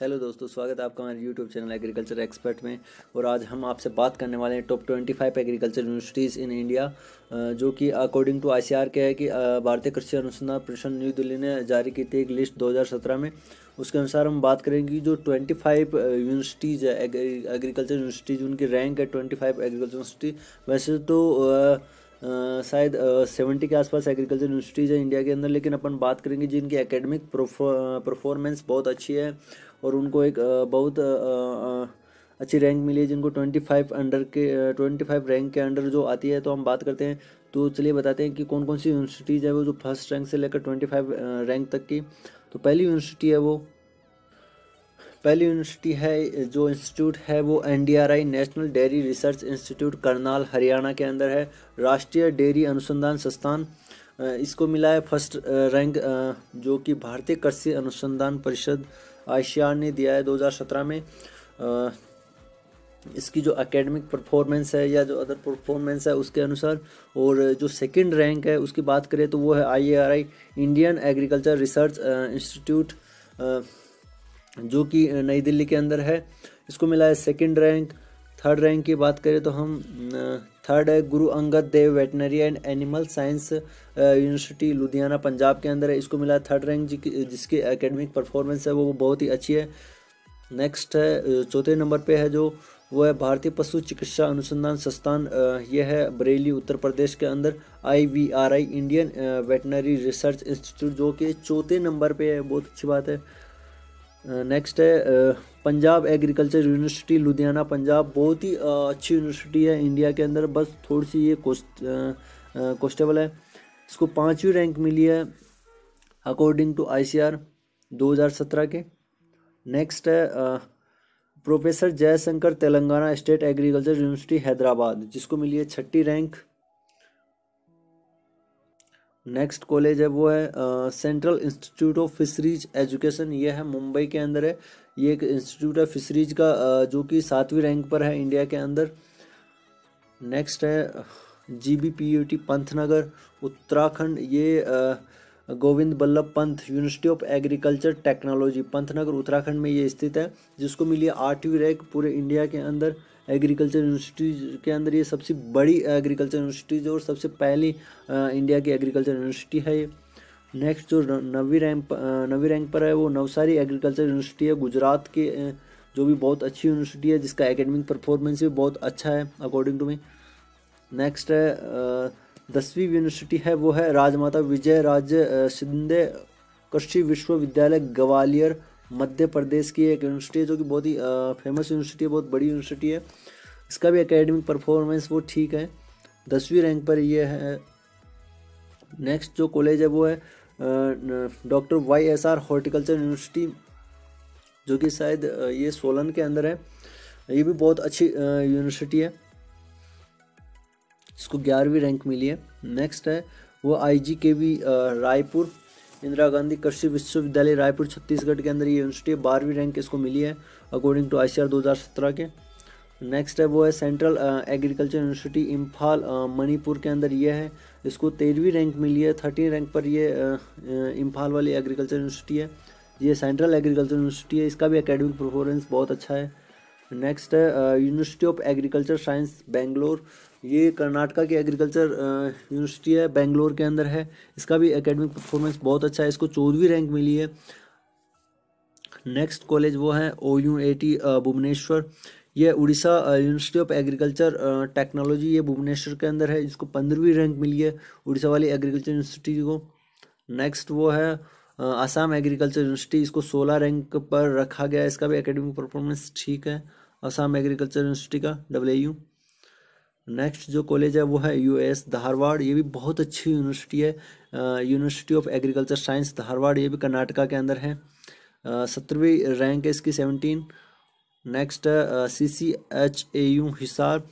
hello दोस्तों स्वागत है आपका हमारे यूट्यूब चैनल एग्रीकल्चर एक्सपर्ट में और आज हम आपसे बात करने वाले हैं top twenty five agriculture universities in India जो कि अकॉर्डिंग टू आईसीआर के है कि भारतीय कृषि अनुसंधान परिषद न्यू दिल्ली ने जारी की थी एक लिस्ट 2017 में उसके अनुसार हम बात करेंगे जो फाइव यूनिवर्सिटीज़ है एग्रीकल्चर यूनिवर्सिटीज़ उनकी रैंक है ट्वेंटी एग्रीकल्चर यूनिवर्सिटी वैसे तो आ, शायद सेवेंटी के आसपास एग्रीकल्चर यूनिवर्सिटीज़ है इंडिया के अंदर लेकिन अपन बात करेंगे जिनकी एकेडमिक परफॉर्मेंस बहुत अच्छी है और उनको एक बहुत अच्छी रैंक मिली है जिनको ट्वेंटी फाइव अंडर के ट्वेंटी फाइव रैंक के अंडर जो आती है तो हम बात करते हैं तो चलिए बताते हैं कि कौन कौन सी यूनिवर्सिटीज़ है वो जो फर्स्ट रैंक से लेकर ट्वेंटी फाइव रैंक तक की तो पहली यूनिवर्सिटी है वो पहली यूनिवर्सिटी है जो इंस्टीट्यूट है वो N national dairy research institute Karnal Haryana के अंदर है राष्ट्रीय डेयरी अनुसंधान संस्थान इसको मिला है फर्स्ट रैंक जो कि भारतीय कृषि अनुसंधान परिषद आईसीआर ने दिया है 2017 में इसकी जो एकेडमिक परफॉर्मेंस है या जो अदर परफॉर्मेंस है उसके अनुसार और जो सेकंड रैंक है उसकी बात करें तो वो है IARI Indian agriculture research institute जो कि नई दिल्ली के अंदर है इसको मिला है सेकेंड रैंक थर्ड रैंक की बात करें तो हम थर्ड है Guru Angad Dev veterinary and animal science university Ludhiana Punjab के अंदर है इसको मिला है थर्ड रैंक जिसकी एकेडमिक परफॉर्मेंस है वो बहुत ही अच्छी है नेक्स्ट है चौथे नंबर पे है जो वो है भारतीय पशु चिकित्सा अनुसंधान संस्थान ये है बरेली उत्तर प्रदेश के अंदर IVRI Indian veterinary research institute जो कि चौथे नंबर पे है बहुत अच्छी बात है नेक्स्ट है पंजाब एग्रीकल्चर यूनिवर्सिटी लुधियाना पंजाब बहुत ही अच्छी यूनिवर्सिटी है इंडिया के अंदर बस थोड़ी सी ये कोस्ट कोस्टेबल है इसको पाँचवीं रैंक मिली है अकॉर्डिंग टू आईसीआर 2017 के नेक्स्ट है professor Jayashankar Telangana state agriculture university Hyderabad जिसको मिली है छठी रैंक नेक्स्ट कॉलेज है वो है central institute of fisheries education ये है मुंबई के अंदर है ये एक इंस्टीट्यूट है फिशरीज का uh, जो कि सातवीं रैंक पर है इंडिया के अंदर नेक्स्ट है G B P U T Pantnagar Uttarakhand ये uh, Govind Ballabh Pant university of agriculture technology Pantnagar Uttarakhand में ये स्थित है जिसको मिली आठवीं रैंक पूरे इंडिया के अंदर एग्रीकल्चर यूनिवर्सिटीज़ के अंदर ये सबसे बड़ी एग्रीकल्चर यूनिवर्सिटीज़ और सबसे पहली इंडिया की एग्रीकल्चर यूनिवर्सिटी है ये नेक्स्ट जो नवी रैंक नवी रैंक पर है वो नवसारी एग्रीकल्चर यूनिवर्सिटी है गुजरात के जो भी बहुत अच्छी यूनिवर्सिटी है जिसका एकेडमिक परफॉर्मेंस भी बहुत अच्छा है अकॉर्डिंग टू मी नेक्स्ट है दसवीं यूनिवर्सिटी है वो है राजमाता विजय राज्य सिंधे कृषि विश्वविद्यालय ग्वालियर मध्य प्रदेश की एक यूनिवर्सिटी है जो कि बहुत ही फेमस यूनिवर्सिटी है बहुत बड़ी यूनिवर्सिटी है इसका भी एकेडमिक परफॉर्मेंस वो ठीक है दसवीं रैंक पर ये है नेक्स्ट जो कॉलेज है वो है doctor Y S R horticulture university जो कि शायद ये सोलन के अंदर है ये भी बहुत अच्छी यूनिवर्सिटी है इसको ग्यारहवीं रैंक मिली है नेक्स्ट है वो आई जी के वी रायपुर इंदिरा गांधी कृषि विश्वविद्यालय रायपुर छत्तीसगढ़ के अंदर ये यूनिवर्सिटी है बारहवीं रैंक इसको मिली है according to I C R दो हज़ार सत्रह के नेक्स्ट है वो है central agriculture university Imphal Manipur के अंदर ये है इसको तेरहवीं रैंक मिली है थर्टीन रैंक पर ये इम्फाल uh, uh, वाली एग्रीकल्चर यूनिवर्सिटी है ये सेंट्रल एग्रीकल्चर यूनिवर्सिटी है इसका भी एकेडमिक परफॉर्मेंस बहुत अच्छा है नेक्स्ट है university of agriculture science Bangalore ये कर्नाटका की एग्रीकल्चर यूनिवर्सिटी है बेंगलोर के अंदर है इसका भी एकेडमिक परफॉर्मेंस बहुत अच्छा है इसको चौदहवीं रैंक मिली है नेक्स्ट कॉलेज वो है O U A T Bhubaneswar यह Orissa university of agriculture technology ये भुवनेश्वर के अंदर है इसको पंद्रहवीं रैंक मिली है उड़ीसा वाली एग्रीकल्चर यूनिवर्सिटी को नेक्स्ट वो है आसाम एग्रीकल्चर यूनिवर्सिटी इसको सोलह रैंक पर रखा गया इसका भी एकेडमिक परफॉर्मेंस ठीक है आसाम एग्रीकल्चर यूनिवर्सिटी का डब्ल्यू यू नेक्स्ट जो कॉलेज है वो है यूएस धारवाड़ ये भी बहुत अच्छी यूनिवर्सिटी है university of agriculture science Dharwad ये भी कर्नाटका के अंदर है सत्रहवीं रैंक है इसकी seventeen next C C H A U Hisar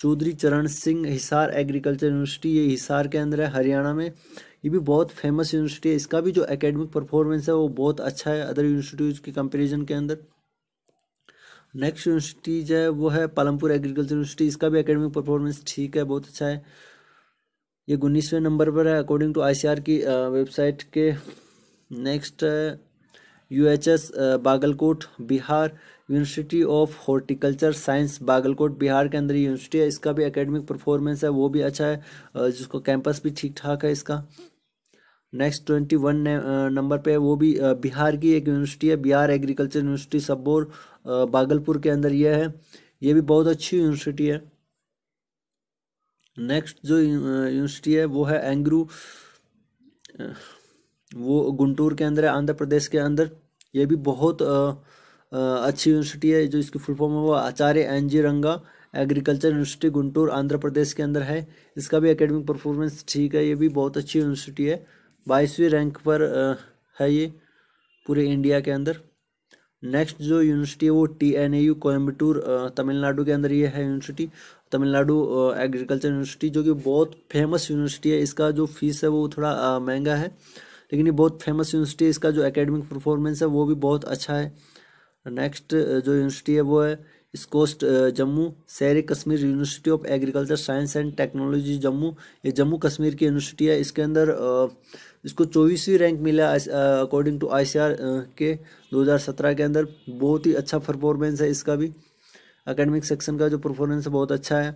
Chaudhary Charan Singh Hisar agriculture university ये हिसार के अंदर है हरियाणा में ये भी बहुत फेमस यूनिवर्सिटी है इसका भी जो एकेडमिक परफॉर्मेंस है वो बहुत अच्छा है अदर यूनिवर्सिटीज़ के कंपेरिजन के अंदर नेक्स्ट यूनिवर्सिटीज है वो है पालमपुर एग्रीकल्चर यूनिवर्सिटी इसका भी एकेडमिक परफॉर्मेंस ठीक है बहुत अच्छा है ये उन्नीसवें नंबर पर है अकॉर्डिंग टू आई की वेबसाइट के नेक्स्ट है U H S Bagalkot Bihar university of horticulture science Bagalkot Bihar के अंदर यूनिवर्सिटी है इसका भी एकेडमिक परफॉर्मेंस है वो भी अच्छा है जिसको कैंपस भी ठीक ठाक है इसका नेक्स्ट ट्वेंटी वन नंबर पे वो भी बिहार की एक यूनिवर्सिटी है बिहार एग्रीकल्चर यूनिवर्सिटी सबोर बागलपुर के अंदर यह है ये भी बहुत अच्छी यूनिवर्सिटी है नेक्स्ट जो यूनिवर्सिटी है वो है एंग्रू वो गुंटूर के अंदर है आंध्र प्रदेश के अंदर ये भी बहुत अच्छी यूनिवर्सिटी है जो इसकी फुल फॉर्म है वो आचार्य N G Ranga agriculture university Guntur Andhra Pradesh के अंदर है इसका भी एकेडमिक परफॉर्मेंस ठीक है ये भी बहुत अच्छी यूनिवर्सिटी है बाईसवीं रैंक पर है ये पूरे इंडिया के अंदर नेक्स्ट जो यूनिवर्सिटी है वो T N A U Coimbatore Tamil Nadu के अंदर ये है यूनिवर्सिटी तमिलनाडु एग्रीकल्चर यूनिवर्सिटी जो कि बहुत फेमस यूनिवर्सिटी है इसका जो फीस है वो थोड़ा महंगा है लेकिन ये बहुत फेमस यूनिवर्सिटी है इसका जो एकेडमिक परफॉर्मेंस है वो भी बहुत अच्छा है नेक्स्ट uh, जो यूनिवर्सिटी है वो है कोस्ट जम्मू शहर Kashmir university of agriculture science and technology Jammu ये जम्मू कश्मीर की यूनिवर्सिटी है इसके अंदर uh, इसको चौबीसवीं रैंक मिला अकॉर्डिंग टू आई के 2017 के अंदर बहुत ही अच्छा परफॉर्मेंस है इसका भी अकेडमिक सेक्शन का जो परफॉर्मेंस है बहुत अच्छा है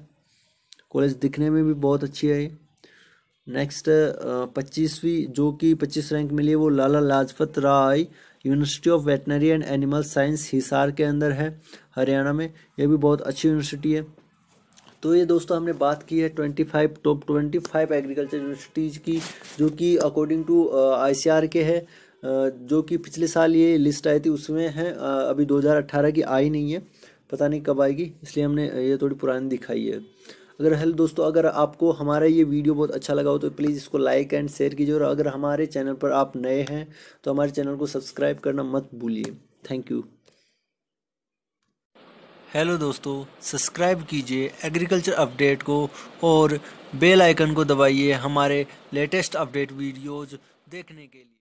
कॉलेज दिखने में भी बहुत अच्छी है नेक्स्ट uh, पच्चीसवीं जो कि पच्चीस रैंक मिली है वो Lala Lajpat Rai university of veterinary and animal science Hisar के अंदर है हरियाणा में ये भी बहुत अच्छी यूनिवर्सिटी है तो ये दोस्तों हमने बात की है twenty five top twenty five agriculture universities की जो कि अकॉर्डिंग टू आई के है जो कि पिछले साल ये लिस्ट आई थी उसमें है अभी 2018 की आई नहीं है पता नहीं कब आएगी इसलिए हमने ये थोड़ी पुरानी दिखाई है अगर हेलो दोस्तों अगर आपको हमारा ये वीडियो बहुत अच्छा लगा हो तो प्लीज़ इसको लाइक एंड शेयर कीजिए और अगर हमारे चैनल पर आप नए हैं तो हमारे चैनल को सब्सक्राइब करना मत भूलिए थैंक यू हेलो दोस्तों सब्सक्राइब कीजिए एग्रीकल्चर अपडेट को और बेल आइकन को दबाइए हमारे लेटेस्ट अपडेट वीडियोज़ देखने के लिए